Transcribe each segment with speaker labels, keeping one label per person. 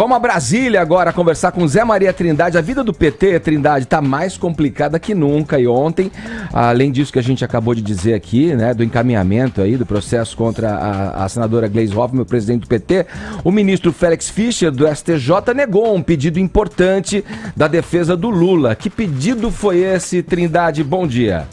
Speaker 1: Vamos a Brasília agora conversar com Zé Maria Trindade. A vida do PT, Trindade, está mais complicada que nunca. E ontem, além disso que a gente acabou de dizer aqui, né, do encaminhamento aí do processo contra a, a senadora Gleis Hoffmann, o presidente do PT, o ministro Félix Fischer do STJ negou um pedido importante da defesa do Lula. Que pedido foi esse, Trindade? Bom dia.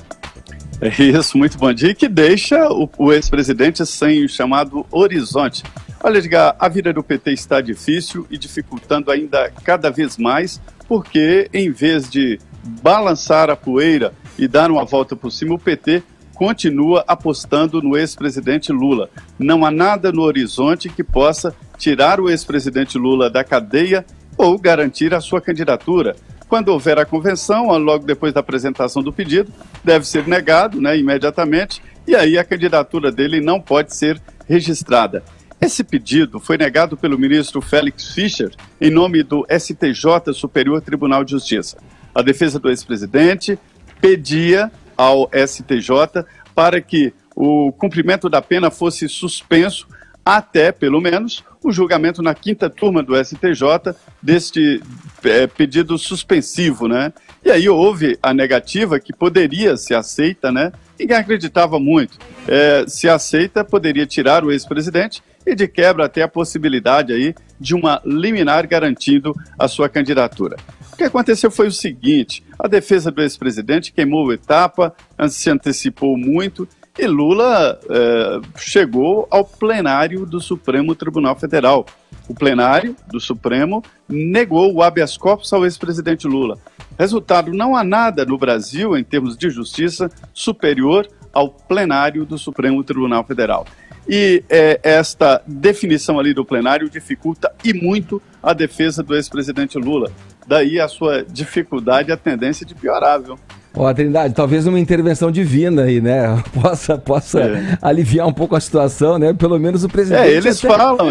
Speaker 2: É isso, muito bom dia. Que deixa o, o ex-presidente sem o chamado horizonte Olha, Edgar, a vida do PT está difícil e dificultando ainda cada vez mais, porque em vez de balançar a poeira e dar uma volta por cima, o PT continua apostando no ex-presidente Lula. Não há nada no horizonte que possa tirar o ex-presidente Lula da cadeia ou garantir a sua candidatura. Quando houver a convenção, logo depois da apresentação do pedido, deve ser negado né, imediatamente, e aí a candidatura dele não pode ser registrada. Esse pedido foi negado pelo ministro Félix Fischer em nome do STJ Superior Tribunal de Justiça. A defesa do ex-presidente pedia ao STJ para que o cumprimento da pena fosse suspenso até, pelo menos, o julgamento na quinta turma do STJ deste é, pedido suspensivo, né? E aí houve a negativa que poderia ser aceita, né? Ninguém acreditava muito. É, se aceita, poderia tirar o ex-presidente e de quebra até a possibilidade aí de uma liminar garantindo a sua candidatura. O que aconteceu foi o seguinte: a defesa do ex-presidente queimou etapa, se antecipou muito e Lula eh, chegou ao plenário do Supremo Tribunal Federal. O plenário do Supremo negou o habeas corpus ao ex-presidente Lula. Resultado: não há nada no Brasil, em termos de justiça, superior ao plenário do Supremo Tribunal Federal. E é, esta definição ali do plenário dificulta e muito a defesa do ex-presidente Lula. Daí a sua dificuldade e a tendência de piorar, viu?
Speaker 1: Ó, oh, Trindade, talvez uma intervenção divina aí, né? Possa, possa é. aliviar um pouco a situação, né? Pelo menos o presidente. É, eles até... falam,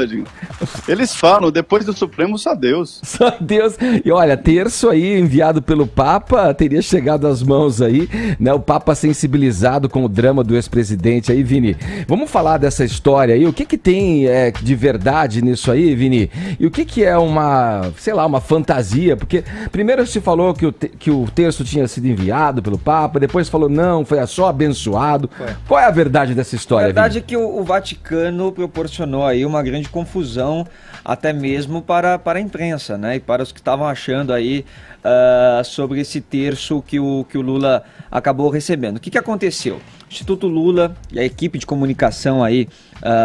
Speaker 2: Eles falam, depois do Supremo, só Deus.
Speaker 1: Só Deus. E olha, terço aí enviado pelo Papa teria chegado às mãos aí, né? O Papa sensibilizado com o drama do ex-presidente aí, Vini. Vamos falar dessa história aí. O que que tem é, de verdade nisso aí, Vini? E o que que é uma, sei lá, uma fantasia? Porque primeiro se falou que o, te... que o terço tinha sido enviado pelo Papa, depois falou não, foi só abençoado. Foi. Qual é a verdade dessa história? A verdade Vini?
Speaker 3: é que o, o, Vaticano proporcionou aí uma grande confusão, até mesmo para, para a imprensa, né? E para os que estavam achando aí uh, sobre esse terço que o, que o Lula acabou recebendo. O que, que aconteceu? O Instituto Lula e a equipe de comunicação aí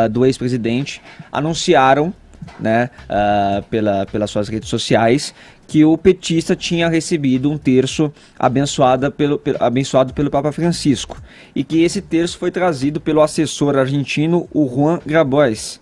Speaker 3: uh, do ex-presidente anunciaram né, uh, pela, pelas suas redes sociais, que o petista tinha recebido um terço abençoada pelo, pelo, abençoado pelo Papa Francisco, e que esse terço foi trazido pelo assessor argentino, o Juan Grabois.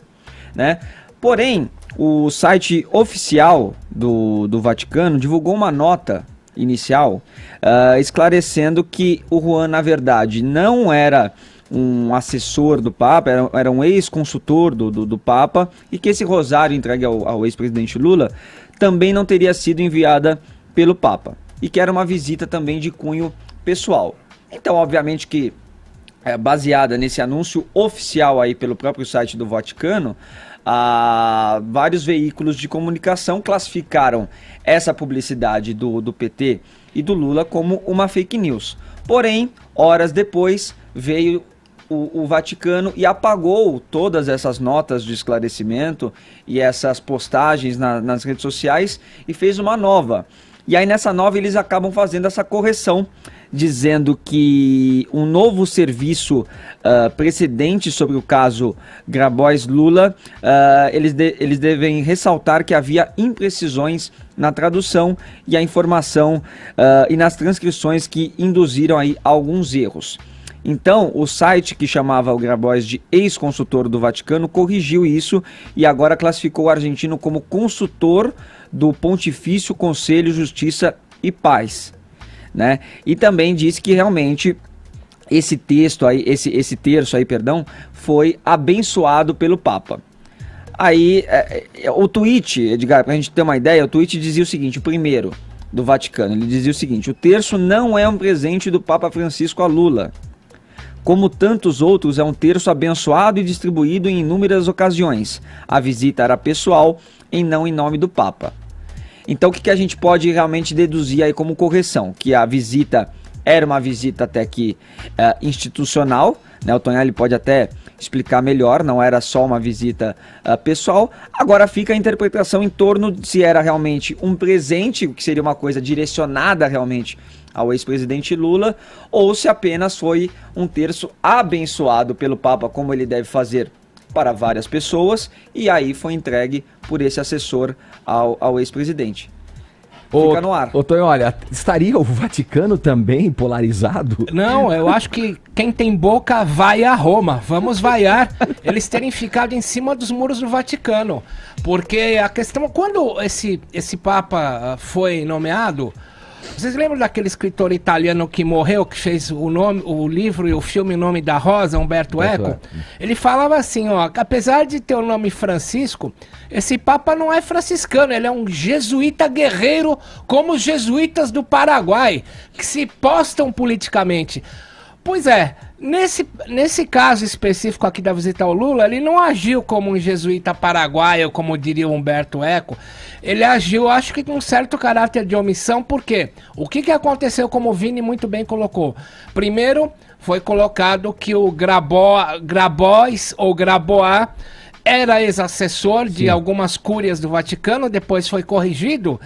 Speaker 3: Né? Porém, o site oficial do, do Vaticano divulgou uma nota inicial, uh, esclarecendo que o Juan, na verdade, não era um assessor do Papa, era, era um ex-consultor do, do, do, Papa, e que esse rosário entregue ao, ao ex-presidente Lula também não teria sido enviada pelo Papa, e que era uma visita também de cunho pessoal. Então, obviamente que é, baseada nesse anúncio oficial aí pelo próprio site do Vaticano, ah, vários veículos de comunicação classificaram essa publicidade do, do PT e do Lula como uma fake news. Porém, horas depois, veio o, o, Vaticano e apagou todas essas notas de esclarecimento e essas postagens na, nas redes sociais e fez uma nova. E aí nessa nova eles acabam fazendo essa correção, dizendo que um novo serviço uh, precedente sobre o caso Grabois Lula, uh, eles, de eles devem ressaltar que havia imprecisões na tradução e a informação uh, e nas transcrições que induziram aí alguns erros. Então, o site que chamava o Grabois de ex-consultor do Vaticano corrigiu isso e agora classificou o argentino como consultor do Pontifício Conselho Justiça e Paz. Né? E também disse que realmente esse texto aí, esse, esse terço aí, perdão, foi abençoado pelo Papa. Aí, é, é, o tweet, Edgar, para a gente ter uma ideia, o tweet dizia o seguinte: primeiro, do Vaticano, ele dizia o seguinte: o terço não é um presente do Papa Francisco a Lula. Como tantos outros, é um terço abençoado e distribuído em inúmeras ocasiões. A visita era pessoal e não em nome do Papa. Então, o que, a gente pode realmente deduzir aí como correção? Que a visita era uma visita até que é, institucional, né? O Tonhali pode até explicar melhor, não era só uma visita é, pessoal. Agora fica a interpretação em torno de se era realmente um presente, que seria uma coisa direcionada realmente ao ex-presidente Lula, ou se apenas foi um terço abençoado pelo Papa, como ele deve fazer para várias pessoas, e aí foi entregue por esse assessor ao,
Speaker 1: ao ex-presidente. O Fica no ar. Ô, Tonho, olha, estaria o Vaticano também polarizado? Não, eu acho que quem tem boca vai a Roma. Vamos
Speaker 4: vaiar eles terem ficado em cima dos muros do Vaticano. Porque a questão. Quando esse, esse Papa ah, foi nomeado, vocês lembram daquele escritor italiano que morreu, que fez o nome, o livro e o filme Nome da Rosa, Humberto Eco? Né? Ele falava assim, ó, apesar de ter o nome Francisco, esse papa não é franciscano, ele é um jesuíta guerreiro como os jesuítas do Paraguai, que se postam politicamente. Pois é, nesse, nesse caso específico aqui da visita ao Lula, ele não agiu como um jesuíta paraguaio, como diria Humberto Eco. Ele agiu, acho que com um certo caráter de omissão, porque o que, que aconteceu, como o Vini muito bem colocou? Primeiro, foi colocado que o Grabo, Grabois ou Graboá era ex-assessor de algumas cúrias do Vaticano, depois foi corrigido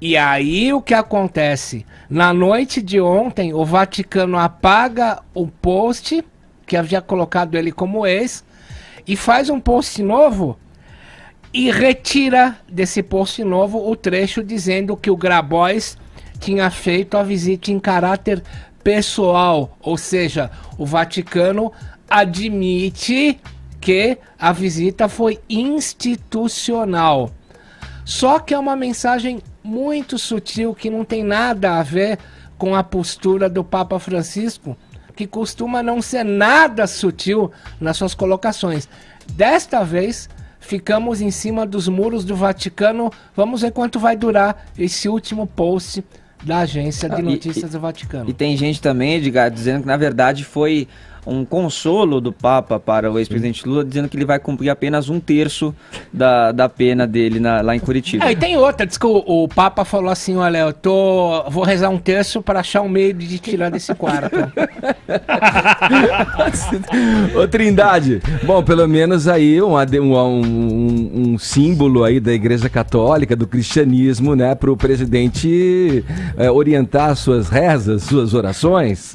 Speaker 4: e aí o que acontece? Na noite de ontem, o Vaticano apaga o post, que havia colocado ele como ex, e faz um post novo e retira desse post novo o trecho dizendo que o Grabois tinha feito a visita em caráter pessoal, ou seja, o Vaticano admite que a visita foi institucional. Só que é uma mensagem muito sutil que não tem nada a ver com a postura do Papa Francisco, que costuma não ser nada sutil nas suas colocações. Desta vez, ficamos em cima dos muros do Vaticano. Vamos ver quanto vai durar esse último post da agência de ah, notícias e, do Vaticano. E tem
Speaker 3: gente também, Edgar, dizendo que na verdade foi um consolo do Papa para o ex-presidente Lula, dizendo que ele vai cumprir apenas um terço da, da pena dele na, lá em Curitiba. Ah, e
Speaker 4: tem outra, diz que o, o Papa falou assim, olha, eu tô, vou rezar um terço para achar um meio de tirar desse quarto.
Speaker 1: Ô Trindade, bom, pelo menos aí um, um, um, um símbolo aí da Igreja Católica, do cristianismo, né, para o presidente é, orientar suas rezas, suas orações.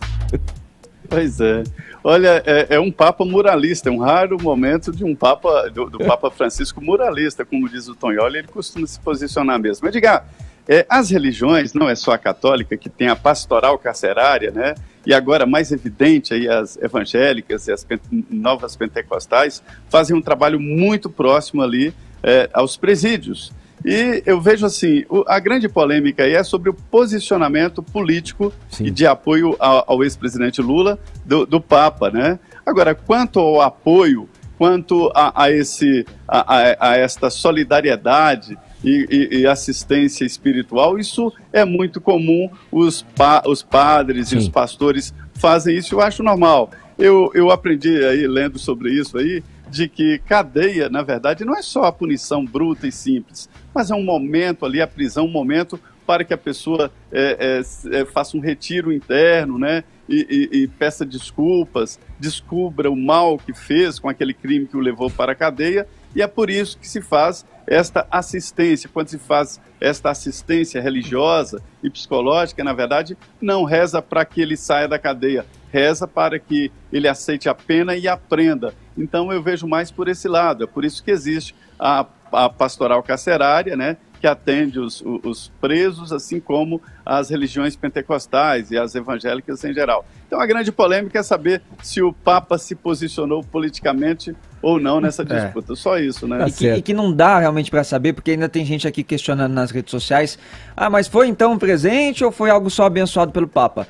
Speaker 2: Pois é. Olha, é, é, um Papa muralista, é um raro momento de um Papa, do, do Papa Francisco muralista, como diz o Tonholi, ele costuma se posicionar mesmo. Mas diga, é, as religiões, não é só a católica, que tem a pastoral carcerária, né? E agora, mais evidente, aí, as evangélicas e as pente novas pentecostais fazem um trabalho muito próximo ali é, aos presídios. E eu vejo assim, a grande polêmica aí é sobre o posicionamento político Sim. e de apoio ao, ao ex-presidente Lula do, do, Papa, né? Agora, quanto ao apoio, quanto a, a esse, a, a, esta solidariedade e, e, e, assistência espiritual, isso é muito comum, os, pa, os padres Sim. e os pastores fazem isso, eu acho normal. Eu, eu aprendi aí, lendo sobre isso aí, de que cadeia, na verdade, não é só a punição bruta e simples, mas é um momento ali, a prisão, um momento para que a pessoa é, é, é, faça um retiro interno, né? E, e, e, peça desculpas, descubra o mal que fez com aquele crime que o levou para a cadeia, e é por isso que se faz esta assistência. Quando se faz esta assistência religiosa e psicológica, na verdade, não reza para que ele saia da cadeia, reza para que ele aceite a pena e aprenda. Então eu vejo mais por esse lado, é por isso que existe a, a pastoral carcerária, né, que atende os, os, presos, assim como as religiões pentecostais e as evangélicas em geral. Então a grande polêmica é saber se o Papa se posicionou politicamente ou não nessa é. disputa. É. Só isso, né? Tá e,
Speaker 3: que, e, que, não dá realmente para saber, porque ainda tem gente aqui questionando nas redes sociais: ah, mas foi então um presente ou foi algo só abençoado pelo Papa?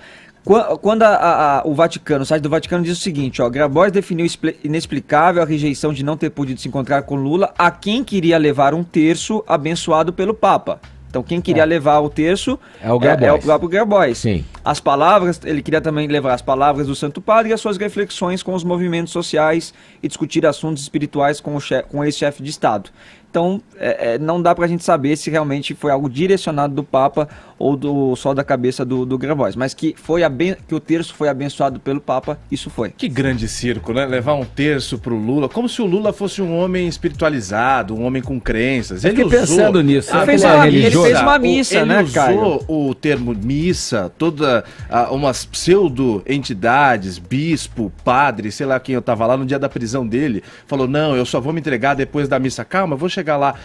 Speaker 3: Quando a, a, o Vaticano, o site do Vaticano diz o seguinte, ó, Grabois definiu inexplicável a rejeição de não ter podido se encontrar com Lula a quem queria levar um terço abençoado pelo Papa. Então quem queria é. levar o terço é o Grabois. É, é o próprio Grabois. Sim. As palavras, ele queria também levar as palavras do Santo Padre e as suas reflexões com os movimentos sociais e discutir assuntos espirituais com o, chefe, com o ex-chefe de Estado. Então, é, é, não dá para a gente saber se realmente foi algo direcionado do Papa ou do só da cabeça do, do Mas que, foi aben
Speaker 5: que o terço foi abençoado pelo Papa, isso foi. Que grande circo, né? Levar um terço pro Lula, como se o Lula fosse um homem espiritualizado, um homem com crenças. Ele usou... pensando nisso. Ele, fez uma, ele fez uma missa, ele né, usou Caio? o termo missa, todas a, umas pseudo-entidades, bispo, padre, sei lá quem eu tava lá no dia da prisão dele, falou, não, eu só vou me entregar depois da missa. Calma, vou chegar chegar lá.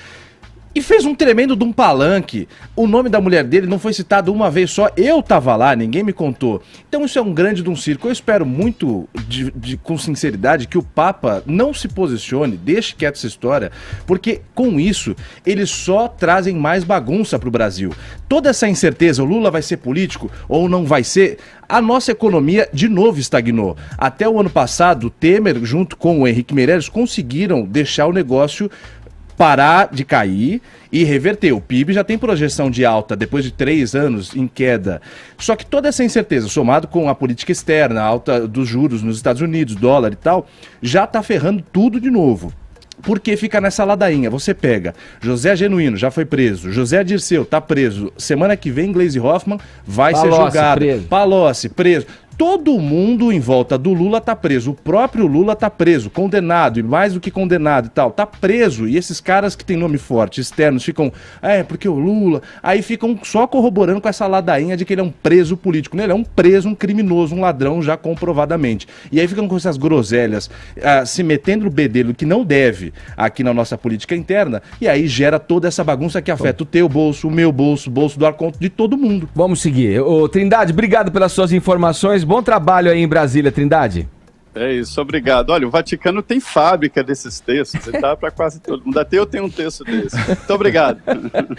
Speaker 5: E fez um tremendo de um palanque. O nome da mulher dele não foi citado uma vez só. Eu tava lá, ninguém me contou. Então isso é um grande de um circo. Eu espero muito, de, de, com sinceridade, que o Papa não se posicione, deixe quieto essa história, porque com isso eles só trazem mais bagunça pro Brasil. Toda essa incerteza, o Lula vai ser político ou não vai ser, a nossa economia de novo estagnou. Até o ano passado, o Temer, junto com o Henrique Meirelles, conseguiram deixar o negócio parar de cair e reverter. O PIB já tem projeção de alta depois de três anos em queda. Só que toda essa incerteza, somado com a política externa, a alta dos juros nos Estados Unidos, dólar e tal, já está ferrando tudo de novo. Porque fica nessa ladainha, você pega José Genuíno, já foi preso, José Dirceu tá preso, semana que vem Glaze Hoffman vai Palocci, ser julgado, preso. Palocci preso, todo mundo em volta do Lula tá preso. O próprio Lula tá preso, condenado, e mais do que condenado e tal, tá preso. E esses caras que têm nome forte, externos, ficam, ah, é, porque o Lula. Aí ficam só corroborando com essa ladainha de que ele é um preso político. Né? Ele é um preso, um criminoso, um ladrão já comprovadamente. E aí ficam com essas groselhas uh, se metendo no bedelho que não deve aqui na nossa política interna. E aí gera toda essa bagunça que afeta Bom. o teu bolso, o meu bolso, o bolso do arconto de todo mundo. Vamos seguir. Ô, Trindade, obrigado pelas suas
Speaker 1: informações. Bom trabalho aí em Brasília, Trindade.
Speaker 2: É isso, obrigado. Olha, o Vaticano tem fábrica desses textos, ele dá para quase todo mundo. Até eu tenho um texto desse. Muito obrigado.